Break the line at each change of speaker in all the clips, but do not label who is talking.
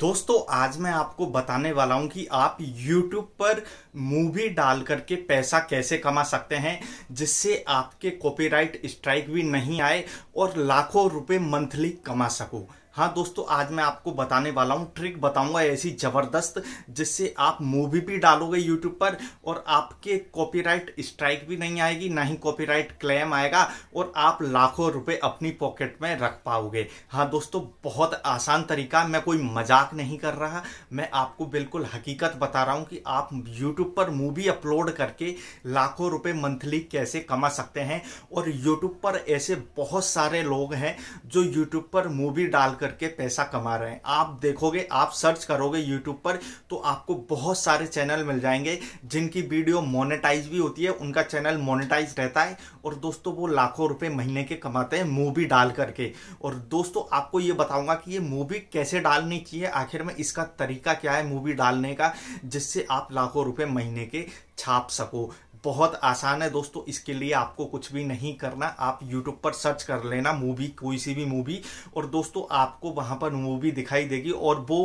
दोस्तों आज मैं आपको बताने वाला हूं कि आप YouTube पर मूवी डाल करके पैसा कैसे कमा सकते हैं जिससे आपके कॉपीराइट स्ट्राइक भी नहीं आए और लाखों रुपए मंथली कमा सको हाँ दोस्तों आज मैं आपको बताने वाला हूँ ट्रिक बताऊंगा ऐसी ज़बरदस्त जिससे आप मूवी भी डालोगे यूट्यूब पर और आपके कॉपीराइट स्ट्राइक भी नहीं आएगी ना ही कॉपीराइट क्लेम आएगा और आप लाखों रुपए अपनी पॉकेट में रख पाओगे हाँ दोस्तों बहुत आसान तरीका मैं कोई मजाक नहीं कर रहा मैं आपको बिल्कुल हकीकत बता रहा हूँ कि आप यूट्यूब पर मूवी अपलोड करके लाखों रुपये मंथली कैसे कमा सकते हैं और यूट्यूब पर ऐसे बहुत सारे लोग हैं जो यूट्यूब पर मूवी डालकर करके पैसा कमा रहे हैं आप देखोगे आप सर्च करोगे यूट्यूब पर तो आपको बहुत सारे चैनल मिल जाएंगे जिनकी वीडियो मोनेटाइज भी होती है उनका चैनल मोनेटाइज रहता है और दोस्तों वो लाखों रुपए महीने के कमाते हैं मूवी डाल करके और दोस्तों आपको ये बताऊंगा कि ये मूवी कैसे डालनी चाहिए आखिर में इसका तरीका क्या है मूवी डालने का जिससे आप लाखों रुपये महीने के छाप सको बहुत आसान है दोस्तों इसके लिए आपको कुछ भी नहीं करना आप YouTube पर सर्च कर लेना मूवी कोई सी भी मूवी और दोस्तों आपको वहां पर मूवी दिखाई देगी और वो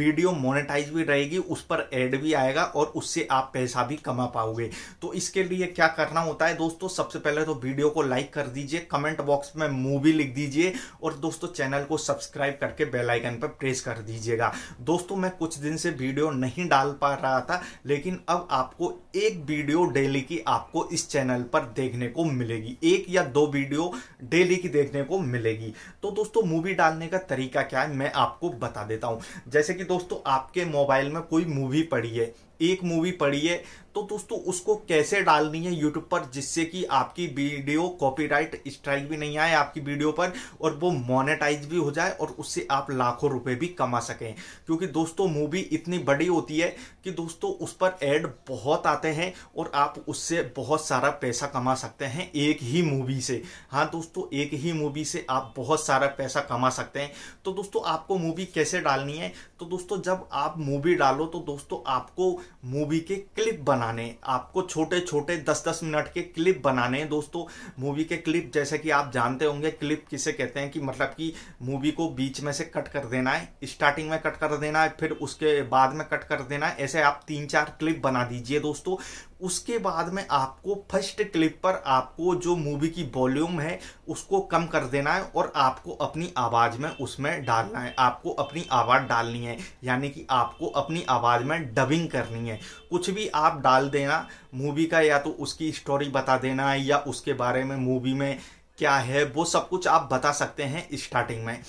वीडियो मोनेटाइज भी रहेगी उस पर एड भी आएगा और उससे आप पैसा भी कमा पाओगे तो इसके लिए क्या करना होता है दोस्तों सबसे पहले तो वीडियो को लाइक कर दीजिए कमेंट बॉक्स में मूवी लिख दीजिए और दोस्तों चैनल को सब्सक्राइब करके बेलाइकन पर प्रेस कर दीजिएगा दोस्तों मैं कुछ दिन से वीडियो नहीं डाल पा रहा था लेकिन अब आपको एक वीडियो डेली डेली की आपको इस चैनल पर देखने को मिलेगी एक या दो वीडियो डेली की देखने को मिलेगी तो दोस्तों मूवी डालने का तरीका क्या है मैं आपको बता देता हूँ जैसे कि दोस्तों आपके मोबाइल में कोई मूवी पड़ी है एक मूवी पड़ी है तो दोस्तों उसको कैसे डालनी है यूट्यूब पर जिससे कि आपकी वीडियो कॉपीराइट स्ट्राइक भी नहीं आए आपकी वीडियो पर और वो मोनेटाइज भी हो जाए और उससे आप लाखों रुपए भी कमा सकें क्योंकि दोस्तों मूवी इतनी बड़ी होती है कि दोस्तों उस पर एड बहुत आते हैं और आप उससे बहुत सारा पैसा कमा सकते हैं एक ही मूवी से हाँ दोस्तों एक ही मूवी से आप बहुत सारा पैसा कमा सकते हैं तो दोस्तों आपको मूवी कैसे डालनी है तो दोस्तों जब आप मूवी डालो तो दोस्तों आपको मूवी के क्लिप बनाने आपको छोटे छोटे दस दस मिनट के क्लिप बनाने हैं दोस्तों मूवी के क्लिप जैसे कि आप जानते होंगे क्लिप किसे कहते हैं कि मतलब कि मूवी को बीच में से कट कर देना है स्टार्टिंग में कट कर देना है फिर उसके बाद में कट कर देना है ऐसे आप तीन चार क्लिप बना दीजिए दोस्तों उसके बाद में आपको फर्स्ट क्लिप पर आपको जो मूवी की वॉल्यूम है उसको कम कर देना है और आपको अपनी आवाज़ में उसमें डालना है आपको अपनी आवाज़ डालनी है यानी कि आपको अपनी आवाज़ में डबिंग करनी है कुछ भी आप डाल देना मूवी का या तो उसकी स्टोरी बता देना है या उसके बारे में मूवी में क्या है वो सब कुछ आप बता सकते हैं स्टार्टिंग में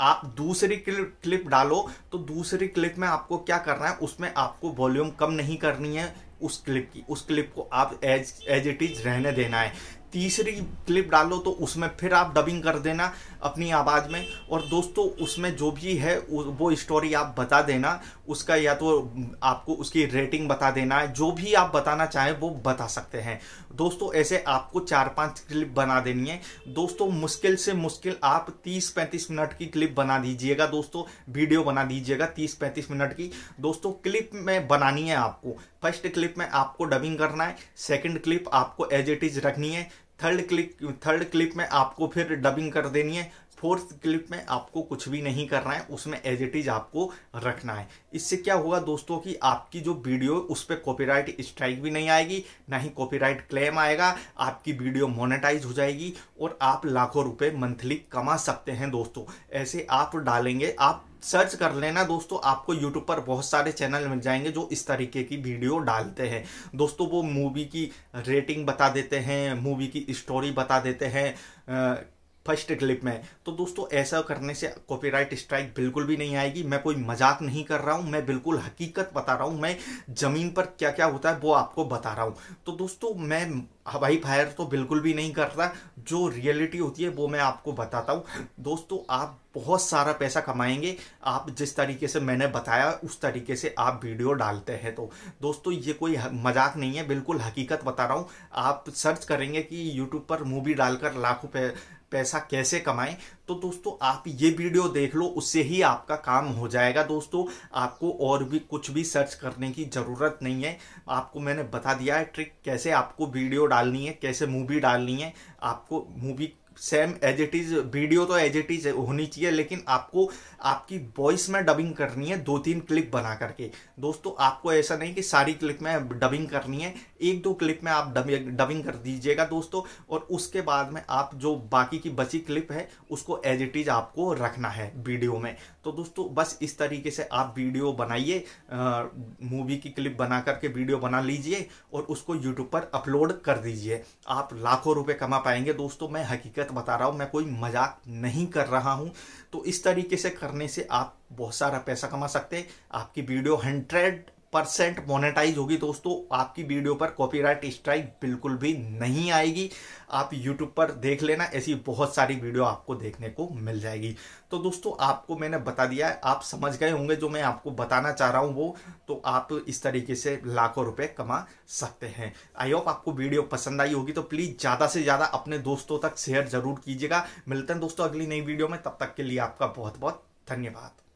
आप दूसरी क्लिप क्लिप डालो तो दूसरी क्लिप में आपको क्या करना है उसमें आपको वॉल्यूम कम नहीं करनी है उस क्लिप की उस क्लिप को आप एज एज इट इज रहने देना है तीसरी क्लिप डालो तो उसमें फिर आप डबिंग कर देना अपनी आवाज़ में और दोस्तों उसमें जो भी है वो स्टोरी आप बता देना उसका या तो आपको उसकी रेटिंग बता देना है जो भी आप बताना चाहें वो बता सकते हैं दोस्तों ऐसे आपको चार पांच क्लिप बना देनी है दोस्तों मुश्किल से मुश्किल आप 30-35 मिनट की क्लिप बना दीजिएगा दोस्तों वीडियो बना दीजिएगा 30-35 मिनट की दोस्तों क्लिप में बनानी है आपको फर्स्ट क्लिप में आपको डबिंग करना है सेकंड क्लिप आपको एज इट इज रखनी है थर्ड क्लिप थर्ड क्लिप में आपको फिर डबिंग कर देनी है फोर्थ क्लिप में आपको कुछ भी नहीं करना है उसमें एज इट इज आपको रखना है इससे क्या होगा दोस्तों कि आपकी जो वीडियो उस पर कॉपीराइट स्ट्राइक भी नहीं आएगी ना ही कॉपीराइट क्लेम आएगा आपकी वीडियो मोनेटाइज हो जाएगी और आप लाखों रुपए मंथली कमा सकते हैं दोस्तों ऐसे आप डालेंगे आप सर्च कर लेना दोस्तों आपको यूट्यूब पर बहुत सारे चैनल मिल जाएंगे जो इस तरीके की वीडियो डालते हैं दोस्तों वो मूवी की रेटिंग बता देते हैं मूवी की स्टोरी बता देते हैं फर्स्ट क्लिप में तो दोस्तों ऐसा करने से कॉपीराइट स्ट्राइक बिल्कुल भी नहीं आएगी मैं कोई मजाक नहीं कर रहा हूँ मैं बिल्कुल हकीकत बता रहा हूँ मैं ज़मीन पर क्या क्या होता है वो आपको बता रहा हूँ तो दोस्तों मैं हवाई फायर तो बिल्कुल भी नहीं करता जो रियलिटी होती है वो मैं आपको बताता हूँ दोस्तों आप बहुत सारा पैसा कमाएंगे आप जिस तरीके से मैंने बताया उस तरीके से आप वीडियो डालते हैं तो दोस्तों ये कोई मजाक नहीं है बिल्कुल हकीकत बता रहा हूँ आप सर्च करेंगे कि यूट्यूब पर मूवी डालकर लाखों पैसा कैसे कमाएं तो दोस्तों आप ये वीडियो देख लो उससे ही आपका काम हो जाएगा दोस्तों आपको और भी कुछ भी सर्च करने की ज़रूरत नहीं है आपको मैंने बता दिया है ट्रिक कैसे आपको वीडियो डालनी है कैसे मूवी डालनी है आपको movie same as it is video तो एज इट इज होनी चाहिए लेकिन आपको आपकी वॉइस में डबिंग करनी है दो तीन क्लिप बना करके दोस्तों आपको ऐसा नहीं कि सारी क्लिप में डबिंग करनी है एक दो क्लिप में आप डबिंग कर दीजिएगा दोस्तों और उसके बाद में आप जो बाकी की बची क्लिप है उसको एज इट इज आपको रखना है वीडियो में तो दोस्तों बस इस तरीके से आप वीडियो बनाइए मूवी की क्लिप बना करके वीडियो बना लीजिए और उसको यूट्यूब पर अपलोड कर दीजिए आप लाखों रुपए कमा पाएंगे दोस्तों मैं हकीकत हकीकत बता रहा हूँ मैं कोई मजाक नहीं कर रहा हूँ तो इस तरीके से करने से आप बहुत सारा पैसा कमा सकते हैं आपकी वीडियो हंड्रेड परसेंट मोनेटाइज होगी दोस्तों आपकी वीडियो पर कॉपीराइट स्ट्राइक बिल्कुल भी नहीं आएगी आप यूट्यूब पर देख लेना ऐसी बहुत सारी वीडियो आपको देखने को मिल जाएगी तो दोस्तों आपको मैंने बता दिया है आप समझ गए होंगे जो मैं आपको बताना चाह रहा हूँ वो तो आप इस तरीके से लाखों रुपए कमा सकते हैं आई होप आपको वीडियो पसंद आई होगी तो प्लीज़ ज़्यादा से ज़्यादा अपने दोस्तों तक शेयर जरूर कीजिएगा मिलते हैं दोस्तों अगली नई वीडियो में तब तक के लिए आपका बहुत बहुत धन्यवाद